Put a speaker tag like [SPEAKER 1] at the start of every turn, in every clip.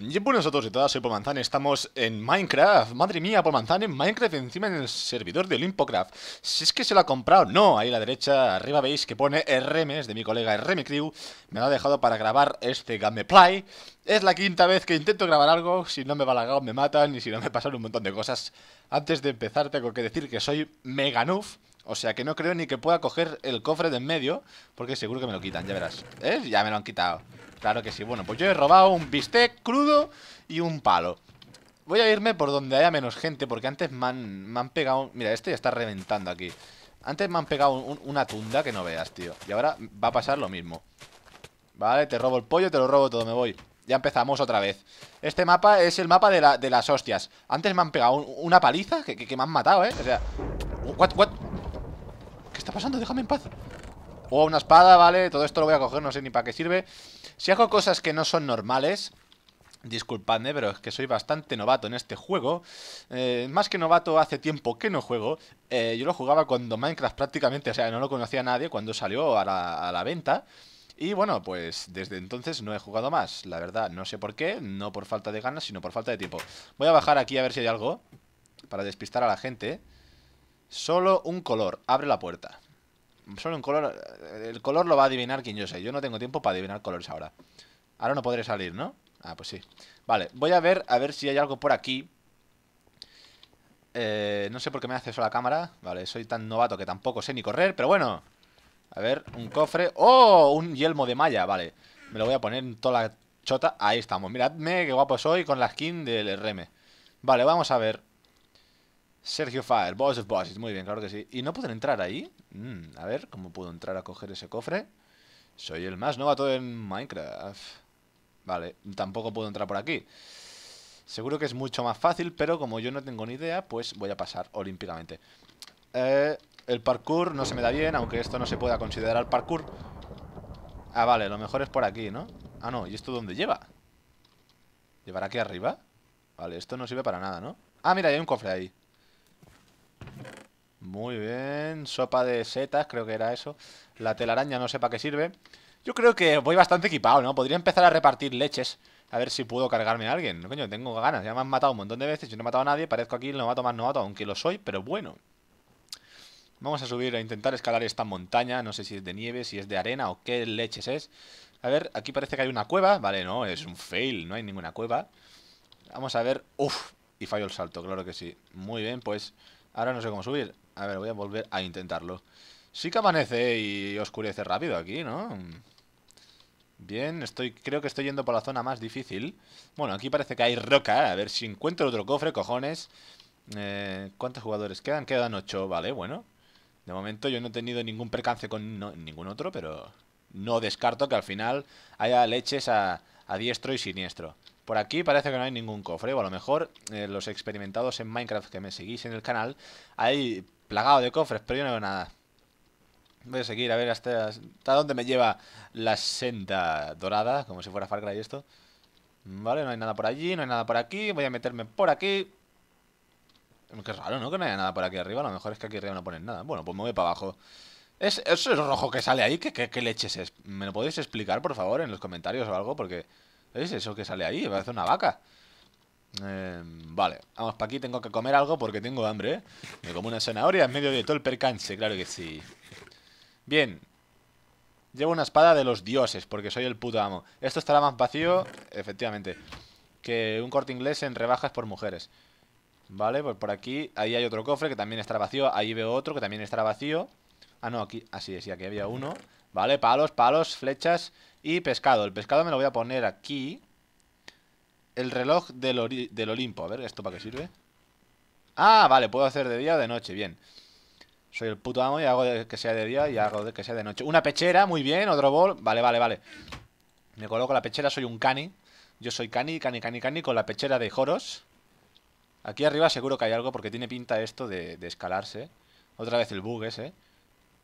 [SPEAKER 1] Y buenos a todos y todas, soy Pomanzan, estamos en Minecraft. Madre mía, Pomanzan en Minecraft, encima en el servidor de Olympocraft. Si es que se lo ha comprado, no. Ahí a la derecha, arriba veis que pone RM, es de mi colega RM Crew. Me lo ha dejado para grabar este gameplay. Es la quinta vez que intento grabar algo. Si no me va lagado, me matan. Y si no, me pasan un montón de cosas. Antes de empezar, tengo que decir que soy mega O sea que no creo ni que pueda coger el cofre de en medio, porque seguro que me lo quitan, ya verás. ¿Eh? Ya me lo han quitado. Claro que sí. Bueno, pues yo he robado un bistec crudo y un palo. Voy a irme por donde haya menos gente, porque antes me han, pegado... Mira, este ya está reventando aquí. Antes me han pegado una tunda que no veas, tío. Y ahora va a pasar lo mismo. Vale, te robo el pollo, te lo robo todo, me voy. Ya empezamos otra vez. Este mapa es el mapa de, las hostias. Antes me han pegado una paliza que, me han matado, ¿eh? O sea... ¿Qué está pasando? Déjame en paz. O una espada, ¿vale? Todo esto lo voy a coger, no sé ni para qué sirve Si hago cosas que no son normales Disculpadme, pero es que soy bastante novato en este juego eh, Más que novato, hace tiempo que no juego eh, Yo lo jugaba cuando Minecraft prácticamente, o sea, no lo conocía nadie Cuando salió a la, a la venta y bueno, pues desde entonces no he jugado más La verdad, no sé por qué, no por falta de ganas, sino por falta de tiempo Voy a bajar aquí a ver si hay algo Para despistar a la gente Solo un color, abre la puerta Solo un color. Eh, el color lo va a adivinar quien yo sé. Yo no tengo tiempo para adivinar colores ahora. Ahora no podré salir, ¿no? Ah, pues sí. Vale, voy a ver a ver si hay algo por aquí. Eh, no sé por qué me hace eso la cámara. Vale, soy tan novato que tampoco sé ni correr, pero bueno. A ver, un cofre. ¡Oh! Un yelmo de malla, vale. Me lo voy a poner en toda la chota. Ahí estamos. Miradme qué guapo soy con la skin del RM. Vale, vamos a ver. Sergio Fire, Boss of Bosses, muy bien, claro que sí. ¿Y no pueden entrar ahí? Mm, a ver, ¿cómo puedo entrar a coger ese cofre? Soy el más novato en Minecraft. Vale, tampoco puedo entrar por aquí. Seguro que es mucho más fácil, pero como yo no tengo ni idea, pues voy a pasar olímpicamente. Eh, el parkour no se me da bien, aunque esto no se pueda considerar parkour. Ah, vale, lo mejor es por aquí, ¿no? Ah, no, ¿y esto dónde lleva? ¿Llevará aquí arriba? Vale, esto no sirve para nada, ¿no? Ah, mira, hay un cofre ahí. Muy bien, sopa de setas, creo que era eso. La telaraña no sé para qué sirve. Yo creo que voy bastante equipado, ¿no? Podría empezar a repartir leches. A ver si puedo cargarme a alguien. coño, tengo ganas. Ya me han matado un montón de veces. Yo no he matado a nadie. Parezco aquí el novato más novato, aunque lo soy, pero bueno. Vamos a subir a intentar escalar esta montaña. No sé si es de nieve, si es de arena o qué leches es. A ver, aquí parece que hay una cueva. Vale, no, es un fail. No hay ninguna cueva. Vamos a ver. Uf, y fallo el salto, claro que sí. Muy bien, pues ahora no sé cómo subir. A ver, voy a volver a intentarlo. Sí que amanece y oscurece rápido aquí, ¿no? Bien, estoy, creo que estoy yendo por la zona más difícil. Bueno, aquí parece que hay roca. A ver si encuentro otro cofre, cojones. Eh, ¿Cuántos jugadores quedan? Quedan ocho, vale, bueno. De momento yo no he tenido ningún percance con ningún otro, pero no descarto que al final haya leches a, diestro y siniestro. Por aquí parece que no hay ningún cofre, o a lo mejor eh, los experimentados en Minecraft que me seguís en el canal, hay plagado de cofres, pero yo no veo nada. Voy a seguir a ver hasta, dónde me lleva la senda dorada, como si fuera Far Cry esto. Vale, no hay nada por allí, no hay nada por aquí. Voy a meterme por aquí. Qué raro, ¿no? Que no haya nada por aquí arriba. A lo mejor es que aquí arriba no ponen nada. Bueno, pues me voy para abajo. ¿Eso es rojo que sale ahí? ¿Qué, leches es? ¿Me lo podéis explicar, por favor, en los comentarios o algo? Porque es eso que sale ahí. Parece una vaca. Em, vale, vamos para aquí. Tengo que comer algo porque tengo hambre, ¿eh? Me como una zanahoria en medio de todo el percance, claro que sí. Bien. Llevo una espada de los dioses porque soy el puto amo. Esto estará más vacío, efectivamente, que un corte inglés en rebajas por mujeres. Vale, pues por aquí. Ahí hay otro cofre que también estará vacío. Ahí veo otro que también estará vacío. Ah, no, aquí. Así ah, es, y aquí había uno. Vale, palos, palos, flechas y pescado. El pescado me lo voy a poner aquí el reloj del, Olimpo. A ver, ¿esto para qué sirve? Ah, vale, puedo hacer de día o de noche, bien. Soy el puto amo y hago de que sea de día y hago de que sea de noche. Una pechera, muy bien, otro bol. Vale, vale, vale. Me coloco la pechera, soy un cani. Yo soy cani, cani, cani, cani, con la pechera de Joros. Aquí arriba seguro que hay algo porque tiene pinta esto de, escalarse. Otra vez el bug ese.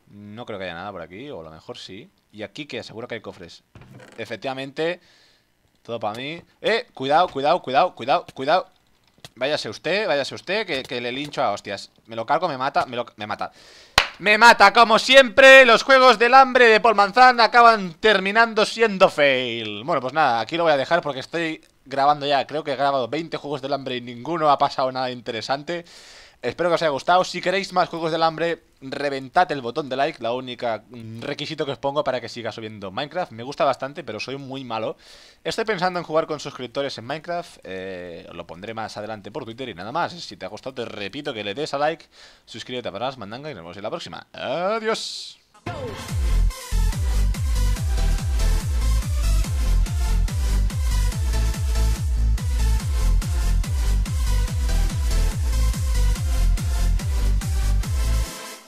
[SPEAKER 1] No creo que haya nada por aquí, o a lo mejor sí. Y aquí que seguro que hay cofres. Efectivamente, todo para mí ¡Eh! Cuidado, cuidado, cuidado, cuidado, cuidado Váyase usted, váyase usted que, le lincho a hostias Me lo cargo, me mata, me, lo, me mata me mata, como siempre, los juegos del hambre de Paul acaban terminando siendo fail. Bueno, pues nada, aquí lo voy a dejar porque estoy grabando ya, creo que he grabado 20 juegos del hambre y ninguno ha pasado nada interesante. Espero que os haya gustado. Si queréis más Juegos del Hambre, reventad el botón de like, la única mm, requisito que os pongo para que siga subiendo Minecraft. Me gusta bastante, pero soy muy malo. Estoy pensando en jugar con suscriptores en Minecraft. Eh, lo pondré más adelante por Twitter y nada más. Si te ha gustado, te repito que le des a like, suscríbete para más mandanga y nos vemos en la próxima. ¡Adiós!